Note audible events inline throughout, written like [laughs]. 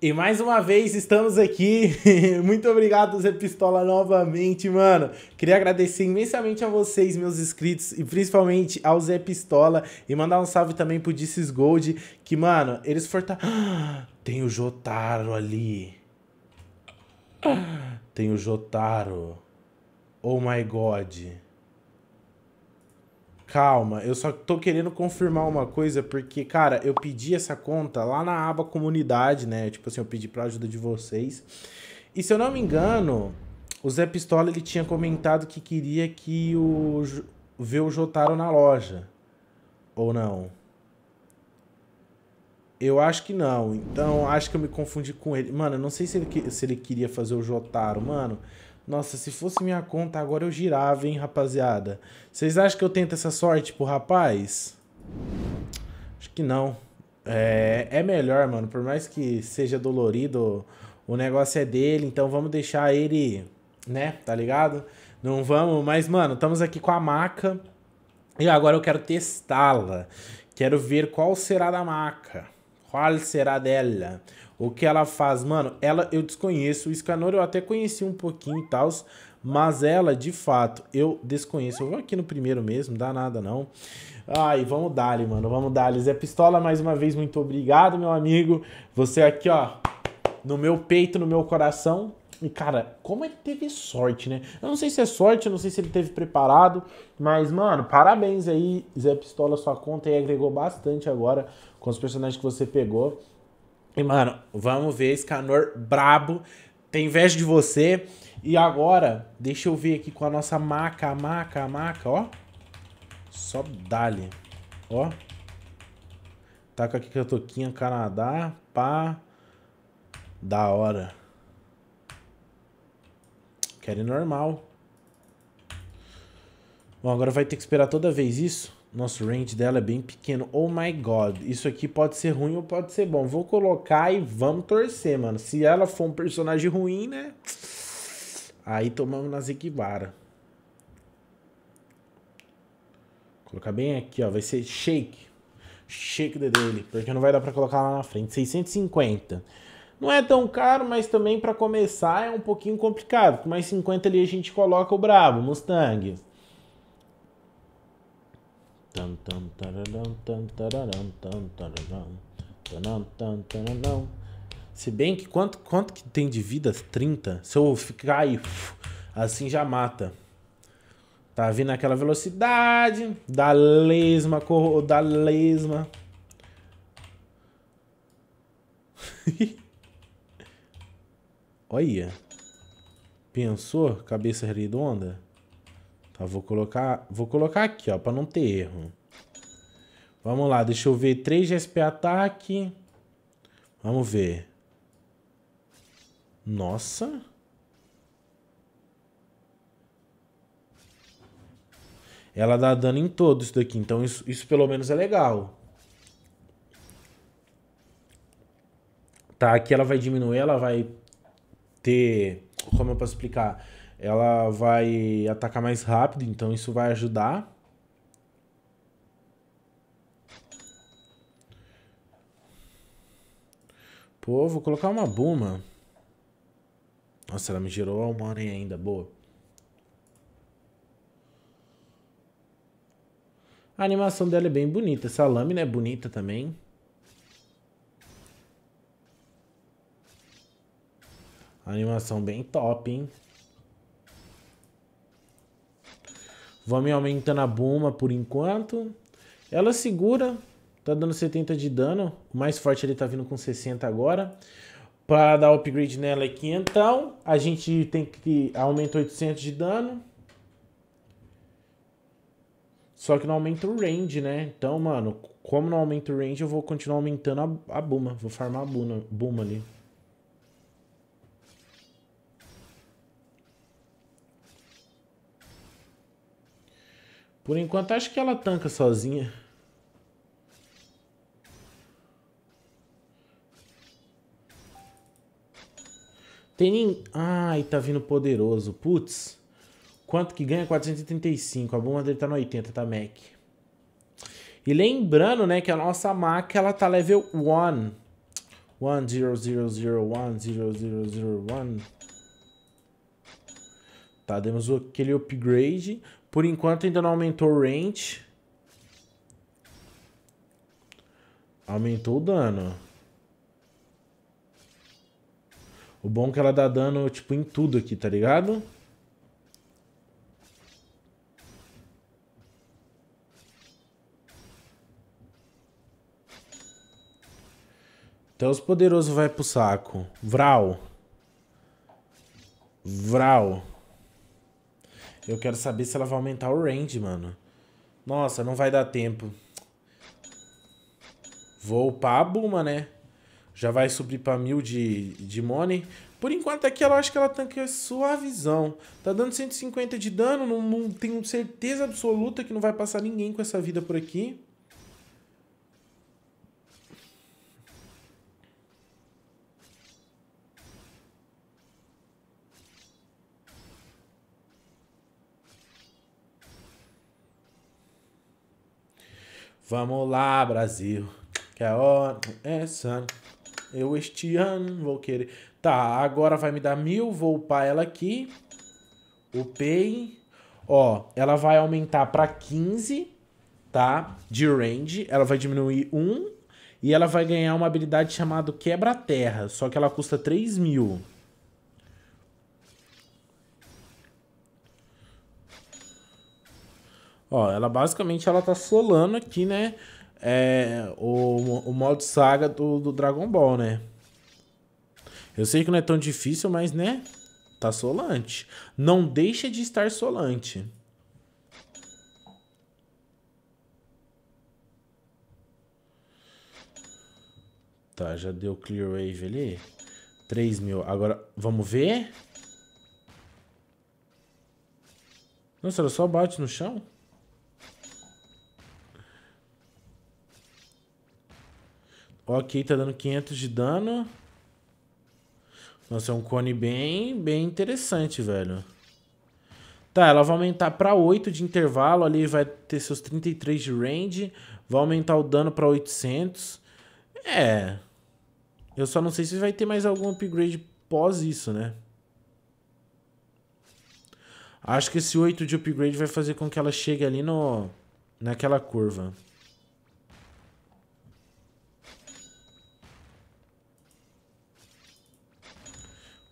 E mais uma vez estamos aqui. [laughs] Muito obrigado, Zé Pistola, novamente, mano. Queria agradecer imensamente a vocês, meus inscritos, e principalmente ao Zé Pistola. E mandar um salve também pro Disses Gold, que, mano, eles forta. [gasps] tem o Jotaro ali. [gasps] tem o Jotaro. Oh my god. Calma, eu só tô querendo confirmar uma coisa, porque, cara, eu pedi essa conta lá na aba comunidade, né? Tipo assim, eu pedi pra ajuda de vocês. E se eu não me engano, o Zé Pistola ele tinha comentado que queria que o ver o Jotaro na loja. Ou não? Eu acho que não. Então, acho que eu me confundi com ele. Mano, eu não sei se ele, se ele queria fazer o Jotaro, mano. Nossa, se fosse minha conta, agora eu girava, hein, rapaziada. Vocês acham que eu tento essa sorte pro rapaz? Acho que não. É, é melhor, mano. Por mais que seja dolorido, o negócio é dele. Então vamos deixar ele, né? Tá ligado? Não vamos. Mas, mano, estamos aqui com a maca. E agora eu quero testá-la. Quero ver qual será da maca. Qual será dela? O que ela faz, mano, ela eu desconheço. O Scanor eu até conheci um pouquinho e tal, mas ela, de fato, eu desconheço. Eu vou aqui no primeiro mesmo, não dá nada não. Ai, vamos dar-lhe, mano, vamos dar-lhe. Zé Pistola, mais uma vez, muito obrigado, meu amigo. Você aqui, ó, no meu peito, no meu coração. E, cara, como ele teve sorte, né? Eu não sei se é sorte, eu não sei se ele teve preparado, mas, mano, parabéns aí, Zé Pistola, sua conta aí agregou bastante agora com os personagens que você pegou. E, mano, vamos ver Escanor brabo. Tem inveja de você. E agora, deixa eu ver aqui com a nossa maca, maca, maca, ó. Só dali. Ó. Tá com aqui com a toquinha Canadá. Pá. Da hora. Quero ir normal. Bom, agora vai ter que esperar toda vez isso. Nosso range dela é bem pequeno. Oh my god. Isso aqui pode ser ruim ou pode ser bom. Vou colocar e vamos torcer, mano. Se ela for um personagem ruim, né? Aí tomamos na Zekibara. Colocar bem aqui, ó. Vai ser shake. Shake the dele. Porque não vai dar pra colocar lá na frente. 650. Não é tão caro, mas também pra começar é um pouquinho complicado. Com mais 50 ali a gente coloca o brabo, Mustang. Se bem que quanto, quanto que tem de vidas? 30? Se eu ficar aí, assim já mata. Tá vindo aquela velocidade da lesma, da lesma. [laughs] Olha. Pensou? Cabeça redonda? Tá, vou colocar, vou colocar aqui, ó, para não ter erro. Vamos lá, deixa eu ver. 3 SP ataque. Vamos ver. Nossa. Ela dá dano em todo isso daqui, então isso, isso pelo menos é legal. Tá, aqui ela vai diminuir, ela vai ter... Como eu posso explicar? ela vai atacar mais rápido, então isso vai ajudar. Pô, vou colocar uma Buma. Nossa, ela me gerou uma hora ainda, boa. A animação dela é bem bonita. Essa lâmina é bonita também. A animação bem top, hein? Vamos aumentando a Buma por enquanto. Ela segura. Tá dando 70 de dano. O mais forte ele tá vindo com 60 agora. Para dar upgrade nela é 500. A gente tem que aumentar 800 de dano. Só que não aumenta o range, né? Então, mano, como não aumenta o range, eu vou continuar aumentando a, a Buma. Vou farmar a Buma, Buma ali. Por enquanto, acho que ela tanca sozinha. Tem ninguém... Ai, tá vindo poderoso. Putz. Quanto que ganha? 435. A bomba dele tá no 80, tá, Mac? E lembrando, né, que a nossa Mac ela tá level 1. 1, 0, 0, 0, 1, 0, 0, 0, 1. Tá, demos aquele upgrade. Por enquanto ainda não aumentou o range. Aumentou o dano. O bom é que ela dá dano, tipo, em tudo aqui, tá ligado? Então os poderosos vai pro saco. Vral. Vral. Eu quero saber se ela vai aumentar o range, mano. Nossa, não vai dar tempo. Vou upar a Buma, né? Já vai subir pra mil de, de money. Por enquanto aqui ela acho que ela tanca suavizão. Tá dando 150 de dano, não, não tenho certeza absoluta que não vai passar ninguém com essa vida por aqui. Vamos lá, Brasil. Que a é hora é essa. Eu este ano vou querer. Tá, agora vai me dar mil. Vou upar ela aqui. Upei. Ó, ela vai aumentar pra 15, tá? De range. Ela vai diminuir 1. E ela vai ganhar uma habilidade chamada Quebra-Terra. Só que ela custa 3 mil. Ó, ela basicamente ela tá solando aqui, né? É, o, o modo saga do, do Dragon Ball, né? Eu sei que não é tão difícil, mas, né? Tá solante. Não deixa de estar solante. Tá, já deu clear wave ali. 3 mil. Agora, vamos ver? Nossa, ela só bate no chão? Ok, tá dando 500 de dano. Nossa, é um cone bem, bem interessante, velho. Tá, ela vai aumentar pra 8 de intervalo ali, vai ter seus 33 de range. Vai aumentar o dano pra 800. É. Eu só não sei se vai ter mais algum upgrade pós isso, né? Acho que esse 8 de upgrade vai fazer com que ela chegue ali no, naquela curva.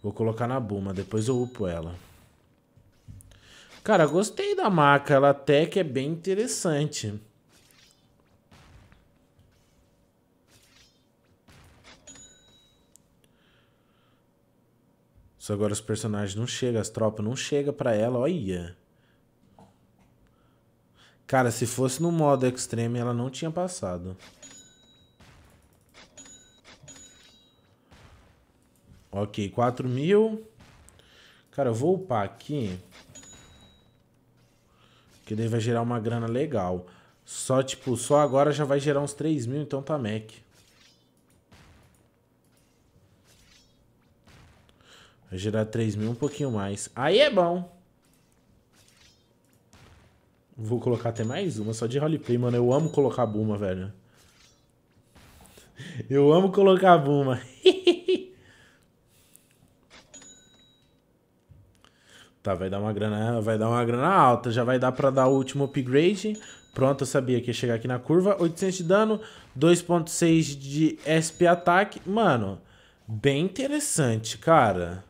Vou colocar na Buma, depois eu upo ela. Cara, gostei da maca, ela até que é bem interessante. Só agora os personagens não chegam, as tropas não chegam pra ela, olha. Cara, se fosse no modo extreme, ela não tinha passado. Ok, 4 mil. Cara, eu vou upar aqui. Que daí vai gerar uma grana legal. Só, tipo, só agora já vai gerar uns 3 mil, então tá Mac. Vai gerar 3 mil, um pouquinho mais. Aí é bom. Vou colocar até mais uma, só de roleplay, mano. Eu amo colocar Buma, velho. [laughs] Eu amo colocar Buma. [laughs] Tá, vai dar uma grana, vai dar uma grana alta. Já vai dar pra dar o último upgrade. Pronto, eu sabia que ia chegar aqui na curva. 800 de dano, 2.6 de SP ataque. Mano, bem interessante, cara.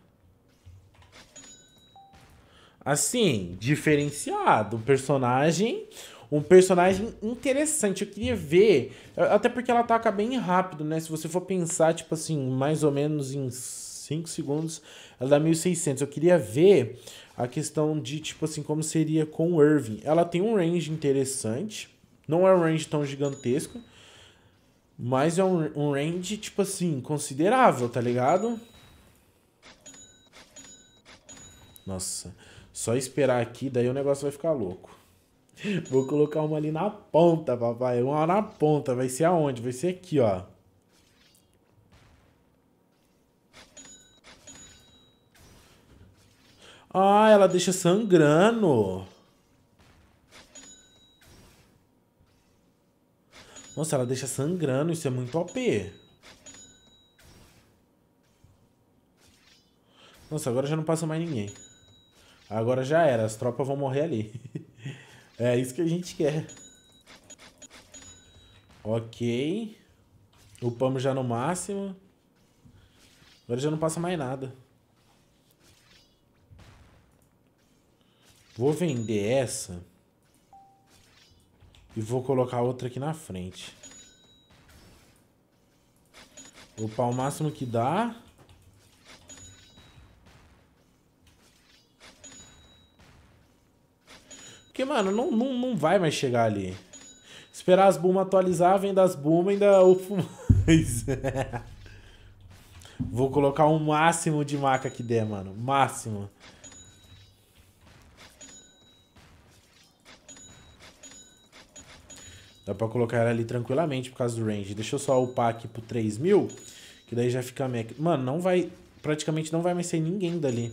Assim, diferenciado. Um personagem... Um personagem interessante, eu queria ver. Até porque ela ataca bem rápido, né? Se você for pensar, tipo assim, mais ou menos em 5 segundos, ela dá 1600. Eu queria ver a questão de, tipo assim, como seria com o Irving. Ela tem um range interessante, não é um range tão gigantesco, mas é um, um range, tipo assim, considerável, tá ligado? Nossa, só esperar aqui, daí o negócio vai ficar louco. [laughs] Vou colocar uma ali na ponta, papai. Uma na ponta, vai ser aonde? Vai ser aqui, ó. Ah, ela deixa sangrando. Nossa, ela deixa sangrando. Isso é muito OP. Nossa, agora já não passa mais ninguém. Agora já era. As tropas vão morrer ali. [laughs] é isso que a gente quer. Ok. Upamos já no máximo. Agora já não passa mais nada. Vou vender essa. E vou colocar outra aqui na frente. Vou upar o máximo que dá. Porque, mano, não, não, não vai mais chegar ali. Esperar as Bulma atualizar, vem das Bulma ainda upo mais. [laughs] Vou colocar o um máximo de maca que der, mano. Máximo. Dá pra colocar ela ali tranquilamente por causa do range. Deixa eu só upar aqui pro 3000, que daí já fica mech. Mano, não vai... Praticamente não vai mais ser ninguém dali.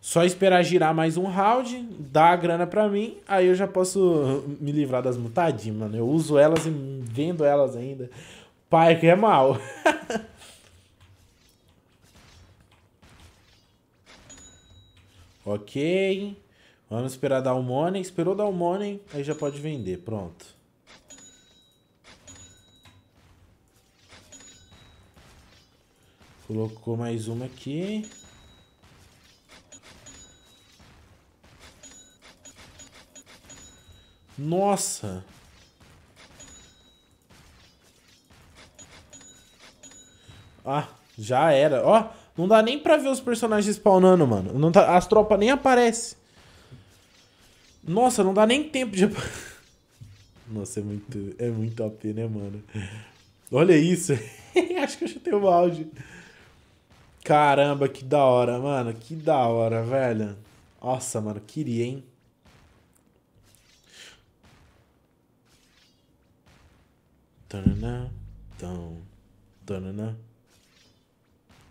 Só esperar girar mais um round, dar a grana pra mim, aí eu já posso me livrar das mutadinhas, mano. Eu uso elas e vendo elas ainda. Pai, que é mal. [laughs] ok. Vamos esperar dar um morning. Esperou dar um morning, aí já pode vender. Pronto. Colocou mais uma aqui. Nossa! Ah, já era. Ó, não dá nem pra ver os personagens spawnando, mano. Não tá, as tropas nem aparecem. Nossa, não dá nem tempo de... [laughs] Nossa, é muito, é muito AP, né, mano? Olha isso. [laughs] Acho que eu chutei o balde. Caramba, que da hora, mano. Que da hora, velho. Nossa, mano, queria, hein? Tanana, tão, tanana.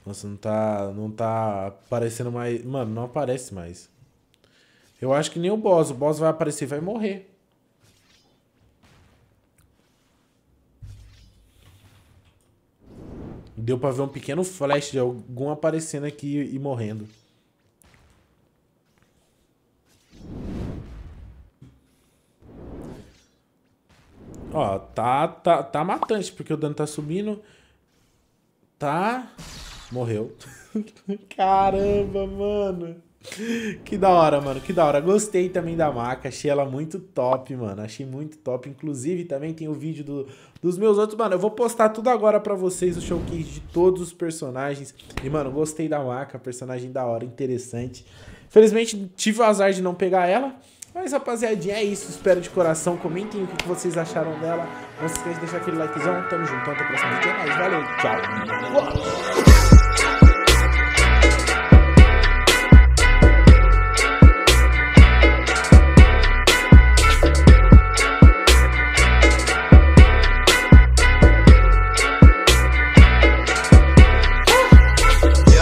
Nossa, não tá, não tá aparecendo mais. Mano, não aparece mais. Eu acho que nem o boss. O boss vai aparecer e vai morrer. Deu pra ver um pequeno flash de algum aparecendo aqui e morrendo. Ó, tá, tá, tá matante, porque o dano tá subindo. Tá. Morreu. [laughs] Caramba, mano. [laughs] que da hora, mano. Que da hora. Gostei também da maca. Achei ela muito top, mano. Achei muito top. Inclusive, também tem o vídeo do, dos meus outros. Mano, eu vou postar tudo agora para vocês, o showcase de todos os personagens. E, mano, gostei da maca. Personagem da hora, interessante. Felizmente, tive o azar de não pegar ela. Mas, rapaziadinha, é isso. Espero de coração. Comentem o que vocês acharam dela. Não se esqueça de deixar aquele likezão. Tamo junto. Até a próxima vídeo. É nóis. Valeu. Tchau.